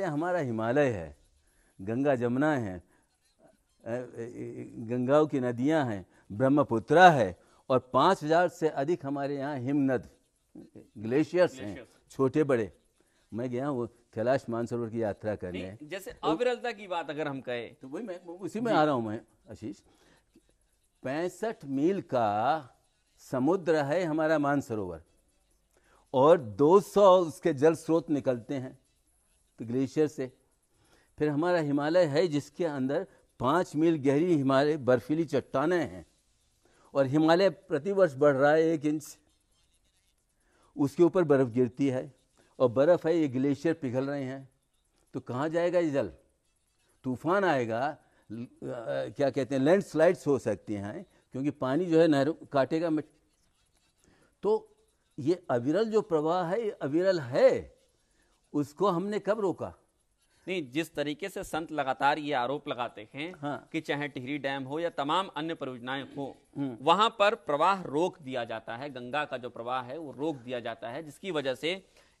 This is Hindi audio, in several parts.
हमारा हिमालय है गंगा जमुना है गंगाओं की नदियां हैं ब्रह्मपुत्रा है और पाँच हजार से अधिक हमारे यहाँ हिमनद ग्लेशियर्स हैं छोटे बड़े मैं गया हूँ कैलाश मानसरोवर की यात्रा करने जैसे तो अविरलता की बात अगर हम कहें तो वही मैं उसी में आ रहा हूँ मैं आशीष पैंसठ मील का समुद्र है हमारा मानसरोवर और 200 उसके जल स्रोत निकलते हैं ग्लेशियर से फिर हमारा हिमालय है जिसके अंदर पाँच मील गहरी हिमालय बर्फीली चट्टान हैं और हिमालय प्रतिवर्ष बढ़ रहा है एक इंच उसके ऊपर बर्फ़ गिरती है और बर्फ़ है ये ग्लेशियर पिघल रहे हैं तो कहाँ जाएगा ये जल तूफान आएगा क्या कहते हैं लैंडस्लाइड्स हो सकती हैं क्योंकि पानी जो है नहरों काटेगा तो ये अविरल जो प्रवाह है ये अविरल है उसको हमने कब रोका नहीं जिस तरीके से संत लगातार ये आरोप लगाते हैं हाँ। कि चाहे टिहरी डैम हो या तमाम अन्य परियोजनाएं हो हम्म। वहां पर प्रवाह रोक दिया जाता है गंगा का जो प्रवाह है वो रोक दिया जाता है जिसकी वजह से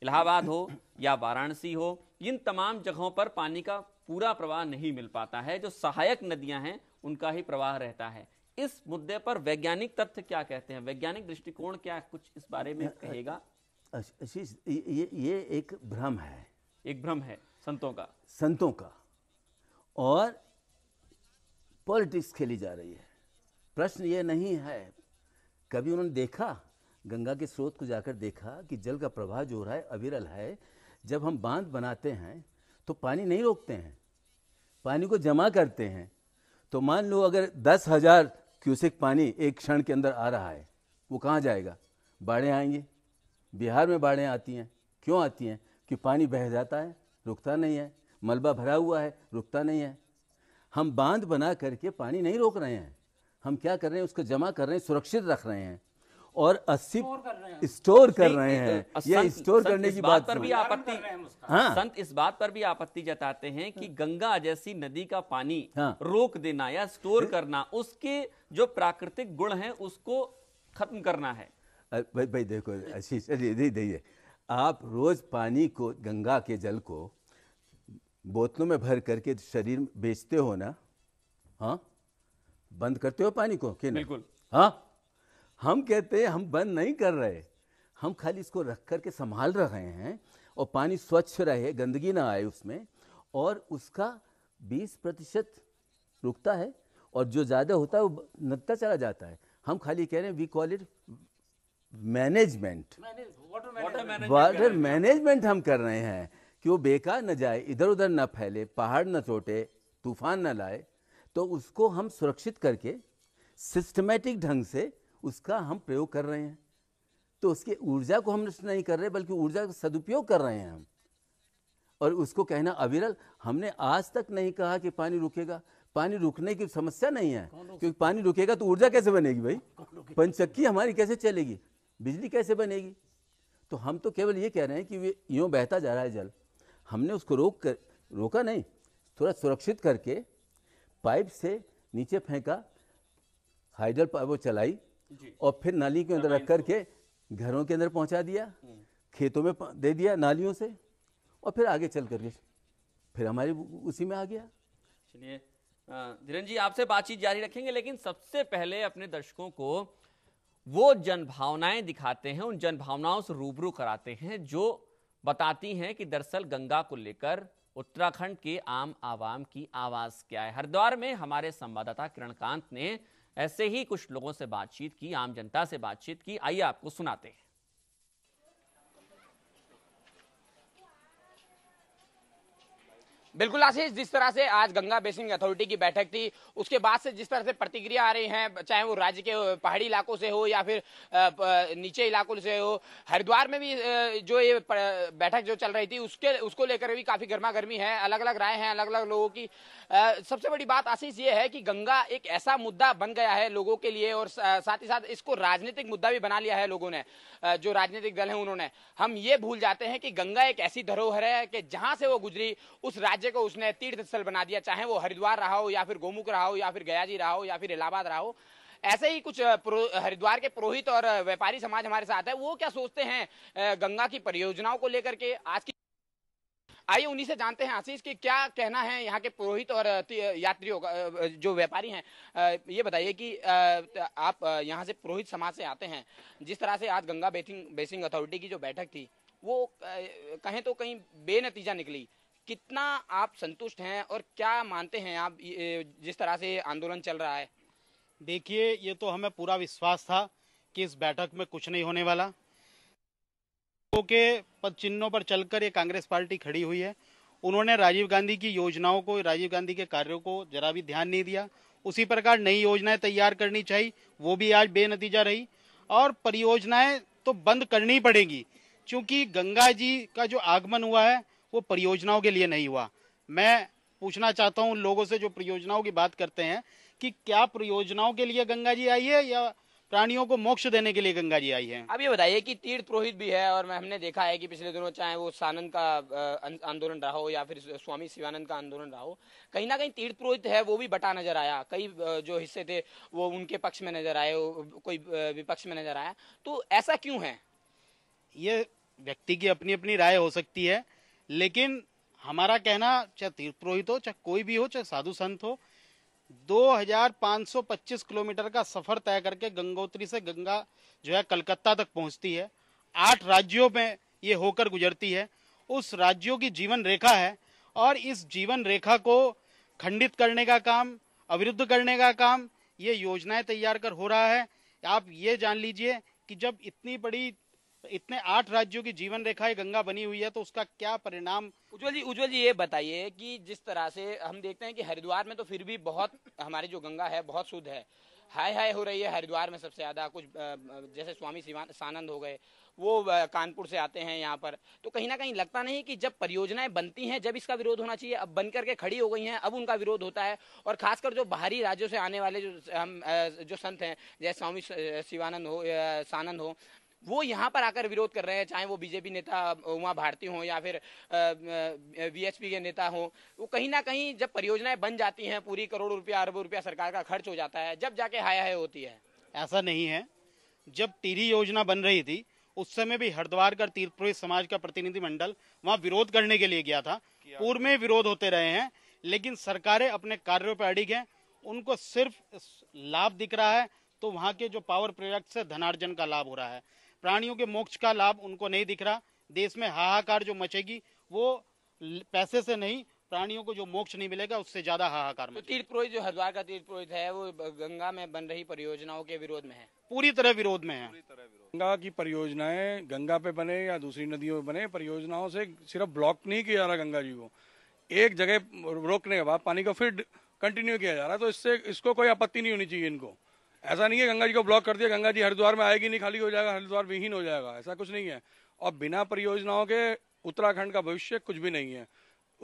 इलाहाबाद हो या वाराणसी हो इन तमाम जगहों पर पानी का पूरा प्रवाह नहीं मिल पाता है जो सहायक नदियां हैं उनका ही प्रवाह रहता है इस मुद्दे पर वैज्ञानिक तथ्य क्या कहते हैं वैज्ञानिक दृष्टिकोण क्या कुछ इस बारे में कहेगा आशीष ये ये एक भ्रम है एक भ्रम है संतों का संतों का और पॉलिटिक्स खेली जा रही है प्रश्न ये नहीं है कभी उन्होंने देखा गंगा के स्रोत को जाकर देखा कि जल का प्रवाह जो हो रहा है अविरल है जब हम बांध बनाते हैं तो पानी नहीं रोकते हैं पानी को जमा करते हैं तो मान लो अगर दस हज़ार क्यूसिक पानी एक क्षण के अंदर आ रहा है वो कहाँ जाएगा बाढ़े आएंगे बिहार में बाढ़ें आती हैं क्यों आती हैं कि पानी बह जाता है रुकता नहीं है मलबा भरा हुआ है रुकता नहीं है हम बांध बना करके पानी नहीं रोक रहे हैं हम क्या कर रहे हैं उसको जमा कर रहे हैं सुरक्षित रख रहे हैं और अस्सी स्टोर कर रहे हैं ये स्टोर करने की बात पर भी आपत्ति हाँ संत इस बात पर भी आपत्ति जताते हैं कि गंगा जैसी नदी का पानी हाँ। रोक देना या स्टोर करना उसके जो प्राकृतिक गुण है उसको खत्म करना है भाई भाई देखो आशीष दे दे आप रोज़ पानी को गंगा के जल को बोतलों में भर करके शरीर बेचते हो ना हाँ बंद करते हो पानी को कि बिल्कुल हाँ हम कहते हैं हम बंद नहीं कर रहे हम खाली इसको रख करके संभाल रहे हैं और पानी स्वच्छ रहे गंदगी ना आए उसमें और उसका 20 प्रतिशत रुकता है और जो ज़्यादा होता है वो नगता चला जाता है हम खाली कह रहे हैं we call it management water management हम कर रहे हैं कि वो बेकार न जाए इधर उधर न फैले पहाड़ न चोटे तूफान न लाए तो उसको हम सुरक्षित करके सिस्टमेटिक ढंग से उसका हम प्रयोग कर रहे हैं तो उसके ऊर्जा को हम नष्ट नहीं कर रहे बल्कि ऊर्जा का सदुपयोग कर रहे हैं हम और उसको कहना अविरल हमने आज तक नहीं कहा कि पानी रुकेगा पानी रुकने की समस्या नहीं है क्योंकि पानी रुकेगा तो ऊर्जा कैसे बनेगी भाई पंचक्की हमारी कैसे चलेगी बिजली कैसे बनेगी तो हम तो केवल ये कह रहे हैं कि वे यूँ बहता जा रहा है जल हमने उसको रोक कर रोका नहीं थोड़ा सुरक्षित करके पाइप से नीचे फेंका हाइडल पाइप वो चलाई और फिर नाली के अंदर रख करके घरों के अंदर पहुंचा दिया हम्म। खेतों में दे दिया नालियों से और फिर आगे चल करके फिर हमारी उसी में आ गया चलिए धीरन जी आपसे बातचीत जारी रखेंगे लेकिन सबसे पहले अपने दर्शकों को वो जन भावनाएं दिखाते हैं उन जन भावनाओं से रूबरू कराते हैं जो बताती हैं कि दरअसल गंगा को लेकर उत्तराखंड के आम आवाम की आवाज़ क्या है हरिद्वार में हमारे संवाददाता किरणकांत ने ऐसे ही कुछ लोगों से बातचीत की आम जनता से बातचीत की आइए आपको सुनाते हैं बिल्कुल आशीष जिस तरह से आज गंगा बेसिन अथॉरिटी की बैठक थी उसके बाद से जिस तरह से प्रतिक्रिया आ रही है चाहे वो राज्य के पहाड़ी इलाकों से हो या फिर नीचे इलाकों से हो हरिद्वार में भी जो ये बैठक जो चल रही थी उसके उसको लेकर भी काफी गर्मा गर्मी है अलग अलग राय है अलग अलग लोगों की सबसे बड़ी बात आशीष ये है कि गंगा एक ऐसा मुद्दा बन गया है लोगों के लिए और साथ ही साथ इसको राजनीतिक मुद्दा भी बना लिया है लोगों ने जो राजनीतिक दल है उन्होंने हम ये भूल जाते हैं कि गंगा एक ऐसी धरोहर है कि जहां से वो गुजरी उस राज्य राज्य को उसने तीर्थ स्थल बना दिया चाहे वो हरिद्वार रहा हो या फिर गोमुख रहा हो या फिर गया जी रहा हो या फिर इलाहाबाद रहा हो ऐसे ही कुछ हरिद्वार के पुरोहित और व्यापारी समाज हमारे साथ है वो क्या सोचते हैं गंगा की परियोजनाओं को लेकर के आज की आइए उन्हीं से जानते हैं आशीष की क्या कहना है यहाँ के पुरोहित और यात्रियों का जो व्यापारी हैं ये बताइए कि आप यहाँ से पुरोहित समाज से आते हैं जिस तरह से आज गंगा बेसिंग बेसिंग अथॉरिटी की जो बैठक थी वो कहें तो कहीं बेनतीजा निकली कितना आप संतुष्ट हैं और क्या मानते हैं आप जिस तरह से आंदोलन चल रहा है देखिए ये तो हमें पूरा विश्वास था कि इस बैठक में कुछ नहीं होने वाला के पद चिन्हों पर चलकर ये कांग्रेस पार्टी खड़ी हुई है उन्होंने राजीव गांधी की योजनाओं को राजीव गांधी के कार्यों को जरा भी ध्यान नहीं दिया उसी प्रकार नई योजनाएं तैयार करनी चाहिए वो भी आज बेनतीजा रही और परियोजनाएं तो बंद करनी पड़ेगी क्योंकि गंगा जी का जो आगमन हुआ है वो परियोजनाओं के लिए नहीं हुआ मैं पूछना चाहता हूँ लोगों से जो परियोजनाओं की बात करते हैं कि क्या परियोजनाओं के लिए गंगा जी आई है या प्राणियों को मोक्ष देने के लिए गंगा जी आई है अब ये बताइए कि तीर्थ पुरोहित भी है और हमने देखा है कि पिछले दिनों चाहे वो सानंद का अं, आंदोलन रहा हो या फिर स्वामी शिवानंद का आंदोलन रहा हो कहीं ना कहीं तीर्थ पुरोहित है वो भी बटा नजर आया कई जो हिस्से थे वो उनके पक्ष में नजर आए कोई विपक्ष में नजर आया तो ऐसा क्यों है ये व्यक्ति की अपनी अपनी राय हो सकती है लेकिन हमारा कहना चाहे तीर्थ पुरोहित हो चाहे कोई भी हो चाहे साधु संत हो 2525 किलोमीटर का सफर तय करके गंगोत्री से गंगा जो है कलकत्ता तक पहुंचती है आठ राज्यों में ये होकर गुजरती है उस राज्यों की जीवन रेखा है और इस जीवन रेखा को खंडित करने का काम अविरुद्ध करने का काम ये योजनाएं तैयार कर हो रहा है आप ये जान लीजिए कि जब इतनी बड़ी इतने आठ राज्यों की जीवन रेखा ये गंगा बनी हुई है तो उसका क्या परिणाम उज्जवल जी उज्जवल जी ये बताइए कि जिस तरह से हम देखते हैं कि हरिद्वार में तो फिर भी बहुत हमारी जो गंगा है बहुत शुद्ध है हाय हाय हो रही है हरिद्वार में सबसे ज्यादा कुछ जैसे स्वामी सानंद हो गए वो कानपुर से आते हैं यहाँ पर तो कहीं ना कहीं लगता नहीं कि जब परियोजनाएं बनती हैं जब इसका विरोध होना चाहिए अब बन करके खड़ी हो गई हैं अब उनका विरोध होता है और खासकर जो बाहरी राज्यों से आने वाले जो हम जो संत हैं जैसे स्वामी शिवानंद हो सानंद हो वो यहाँ पर आकर विरोध कर रहे हैं चाहे वो बीजेपी नेता उमा भारती हो या फिर वीएचपी के नेता हो वो कहीं ना कहीं जब परियोजनाएं बन जाती हैं पूरी करोड़ रुपया अरब रुपया सरकार का खर्च हो जाता है जब जाके हाय हाय होती है ऐसा नहीं है जब टीरी योजना बन रही थी उस समय भी हरिद्वार का तीर्थपुरी समाज का प्रतिनिधिमंडल वहाँ विरोध करने के लिए गया था पूर्व में विरोध होते रहे हैं लेकिन सरकारें अपने कार्यों पर अड़ी गए उनको सिर्फ लाभ दिख रहा है तो वहाँ के जो पावर प्रोजेक्ट से धनार्जन का लाभ हो रहा है प्राणियों के मोक्ष का लाभ उनको नहीं दिख रहा देश में हाहाकार जो मचेगी वो पैसे से नहीं प्राणियों को जो मोक्ष नहीं मिलेगा उससे ज्यादा हाहाकार तो तीर्थ पुरोहित जो हरिद्वार का तीर्थ पुरोहित है वो गंगा में बन रही परियोजनाओं के विरोध में है पूरी तरह विरोध में है गंगा की परियोजनाएं गंगा पे बने या दूसरी नदियों पे बने परियोजनाओं से सिर्फ ब्लॉक नहीं किया जा रहा गंगा जी को एक जगह रोकने के बाद पानी को फिर कंटिन्यू किया जा रहा है तो इससे इसको कोई आपत्ति नहीं होनी चाहिए इनको ऐसा नहीं है गंगा जी को ब्लॉक कर दिया गंगा जी हरिद्वार में आएगी नहीं खाली हो जाएगा हरिद्वार विहीन हो जाएगा ऐसा कुछ नहीं है और बिना परियोजनाओं के उत्तराखंड का भविष्य कुछ भी नहीं है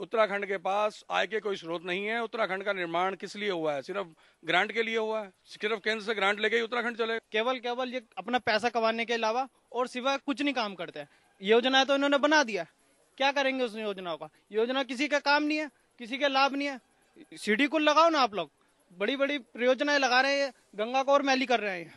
उत्तराखंड के पास आय के कोई स्रोत नहीं है उत्तराखंड का निर्माण किस लिए हुआ है सिर्फ ग्रांट के लिए हुआ है सिर्फ केंद्र से ग्रांट लेके ही उत्तराखंड चले केवल केवल ये अपना पैसा कमाने के अलावा और सिवा कुछ नहीं काम करते हैं योजना तो इन्होंने बना दिया क्या करेंगे उस योजनाओं का योजना किसी का काम नहीं है किसी का लाभ नहीं है सीढ़ी को लगाओ ना आप लोग बड़ी बड़ी परियोजनाएं लगा रहे हैं गंगा को और मैली कर रहे हैं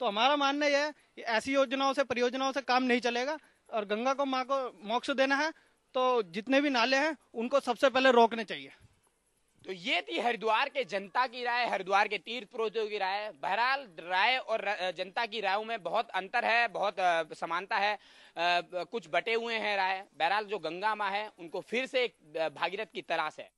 तो हमारा मानना यह है कि ऐसी योजनाओं से परियोजनाओं से काम नहीं चलेगा और गंगा को माँ को मोक्ष देना है तो जितने भी नाले हैं उनको सबसे पहले रोकने चाहिए तो ये थी हरिद्वार के जनता की राय हरिद्वार के तीर्थ पुरुषों की राय बहरहाल राय और जनता की रायों में बहुत अंतर है बहुत समानता है कुछ बटे हुए हैं राय बहरहाल जो गंगा माँ है उनको फिर से एक भागीरथ की तलाश है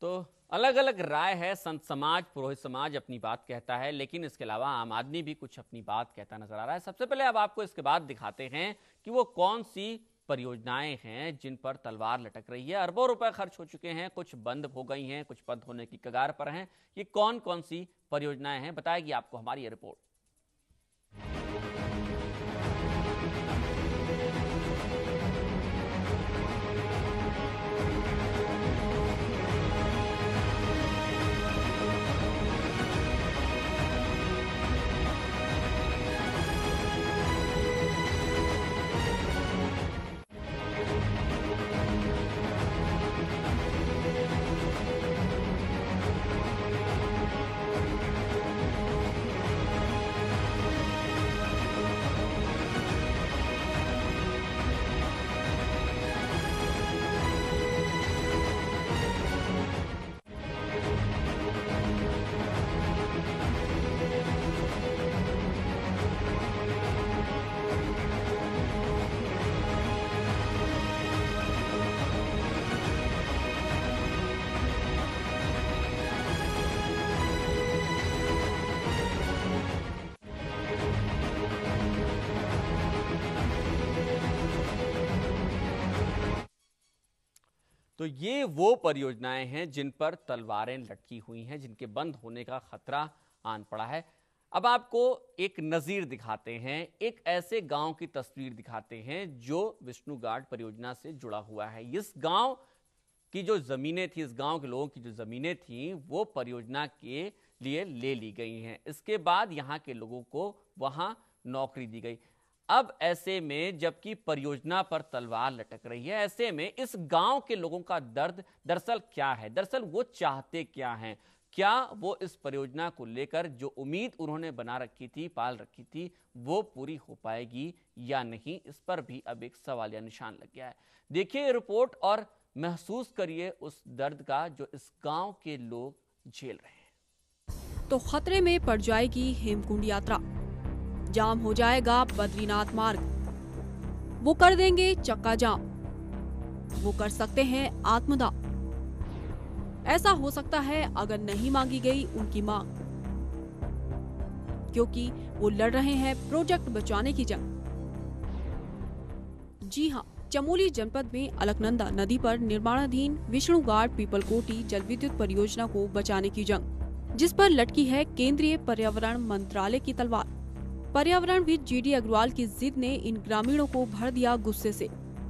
तो अलग अलग राय है संत समाज पुरोहित समाज अपनी बात कहता है लेकिन इसके अलावा आम आदमी भी कुछ अपनी बात कहता नजर आ रहा है सबसे पहले अब आपको इसके बाद दिखाते हैं कि वो कौन सी परियोजनाएं हैं जिन पर तलवार लटक रही है अरबों रुपए खर्च हो चुके हैं कुछ बंद हो गई हैं कुछ बंद होने की कगार पर हैं ये कौन कौन सी परियोजनाएं हैं बताएगी आपको हमारी ये रिपोर्ट तो ये वो परियोजनाएं हैं जिन पर तलवारें लटकी हुई हैं जिनके बंद होने का खतरा आन पड़ा है अब आपको एक नज़ीर दिखाते हैं एक ऐसे गांव की तस्वीर दिखाते हैं जो विष्णु घाट परियोजना से जुड़ा हुआ है इस गांव की जो ज़मीनें थी इस गांव के लोगों की जो ज़मीनें थी वो परियोजना के लिए ले ली गई हैं इसके बाद यहाँ के लोगों को वहाँ नौकरी दी गई अब ऐसे में जबकि परियोजना पर तलवार लटक रही है ऐसे में इस गांव के लोगों का दर्द दरअसल क्या है दरअसल वो चाहते क्या हैं क्या वो इस परियोजना को लेकर जो उम्मीद उन्होंने बना रखी थी पाल रखी थी वो पूरी हो पाएगी या नहीं इस पर भी अब एक सवाल या निशान लग गया है देखिए रिपोर्ट और महसूस करिए उस दर्द का जो इस गांव के लोग झेल रहे हैं तो खतरे में पड़ जाएगी हेमकुंड यात्रा जाम हो जाएगा बद्रीनाथ मार्ग वो कर देंगे चक्का जाम वो कर सकते हैं आत्मदा ऐसा हो सकता है अगर नहीं मांगी गई उनकी मांग क्योंकि वो लड़ रहे हैं प्रोजेक्ट बचाने की जंग जी हाँ चमोली जनपद में अलकनंदा नदी पर निर्माणाधीन विष्णु पीपल कोटी जल विद्युत परियोजना को बचाने की जंग जिस पर लटकी है केंद्रीय पर्यावरण मंत्रालय की तलवार पर्यावरण पर्यावरणविद जी अग्रवाल की जिद ने इन ग्रामीणों को भर दिया गुस्से से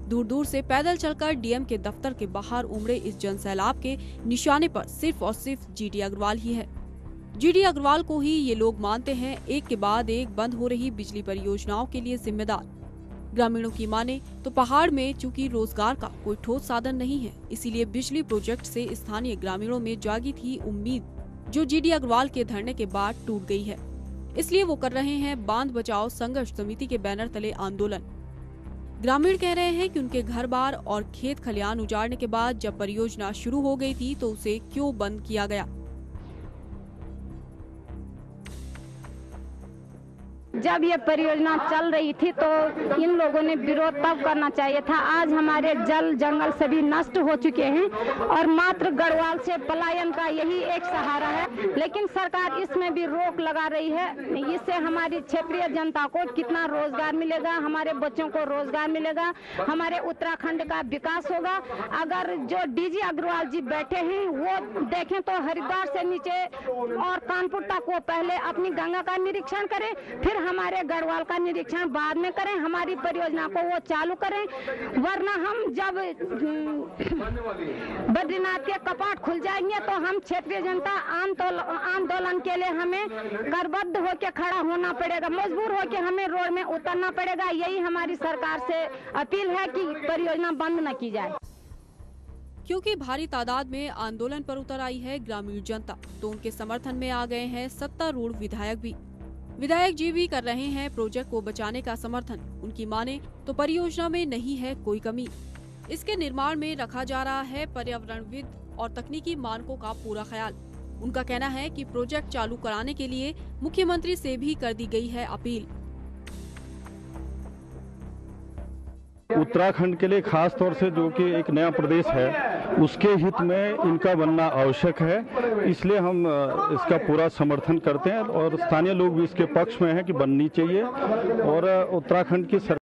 दूर दूर से पैदल चलकर डीएम के दफ्तर के बाहर उमड़े इस जन सैलाब के निशाने पर सिर्फ और सिर्फ जी अग्रवाल ही है जी अग्रवाल को ही ये लोग मानते हैं एक के बाद एक बंद हो रही बिजली परियोजनाओं के लिए जिम्मेदार ग्रामीणों की माने तो पहाड़ में चूंकि रोजगार का कोई ठोस साधन नहीं है इसीलिए बिजली प्रोजेक्ट से स्थानीय ग्रामीणों में जागी थी उम्मीद जो जीडी अग्रवाल के धरने के बाद टूट गई है इसलिए वो कर रहे हैं बांध बचाओ संघर्ष समिति के बैनर तले आंदोलन ग्रामीण कह रहे हैं कि उनके घर बार और खेत खलियान उजाड़ने के बाद जब परियोजना शुरू हो गई थी तो उसे क्यों बंद किया गया जब ये परियोजना चल रही थी तो इन लोगों ने विरोध तब करना चाहिए था आज हमारे जल जंगल सभी नष्ट हो चुके हैं और मात्र गढ़वाल से पलायन का यही एक सहारा है लेकिन सरकार इसमें भी रोक लगा रही है इससे हमारी क्षेत्रीय जनता को कितना रोजगार मिलेगा हमारे बच्चों को रोजगार मिलेगा हमारे उत्तराखंड का विकास होगा अगर जो डीजी अग्रवाल जी बैठे हैं वो देखें तो हरिद्वार से नीचे और कानपुर तक वो पहले अपनी गंगा का निरीक्षण करें फिर हम हमारे गढ़वाल का निरीक्षण बाद में करें हमारी परियोजना को वो चालू करें वरना हम जब हम्म, बद्रीनाथ के कपाट खुल जाएंगे तो हम क्षेत्रीय जनता आंदोलन के लिए हमें करबद्ध होकर खड़ा होना पड़ेगा मजबूर होकर हमें रोड में उतरना पड़ेगा यही हमारी सरकार से अपील है कि परियोजना बंद न की जाए क्योंकि भारी तादाद में आंदोलन पर उतर आई है ग्रामीण जनता तो उनके समर्थन में आ गए हैं सत्तारूढ़ विधायक भी विधायक जी भी कर रहे हैं प्रोजेक्ट को बचाने का समर्थन उनकी माने तो परियोजना में नहीं है कोई कमी इसके निर्माण में रखा जा रहा है पर्यावरणविद और तकनीकी मानकों का पूरा ख्याल उनका कहना है कि प्रोजेक्ट चालू कराने के लिए मुख्यमंत्री से भी कर दी गई है अपील उत्तराखंड के लिए खास तौर से जो कि एक नया प्रदेश है उसके हित में इनका बनना आवश्यक है इसलिए हम इसका पूरा समर्थन करते हैं और स्थानीय लोग भी इसके पक्ष में हैं कि बननी चाहिए और उत्तराखंड की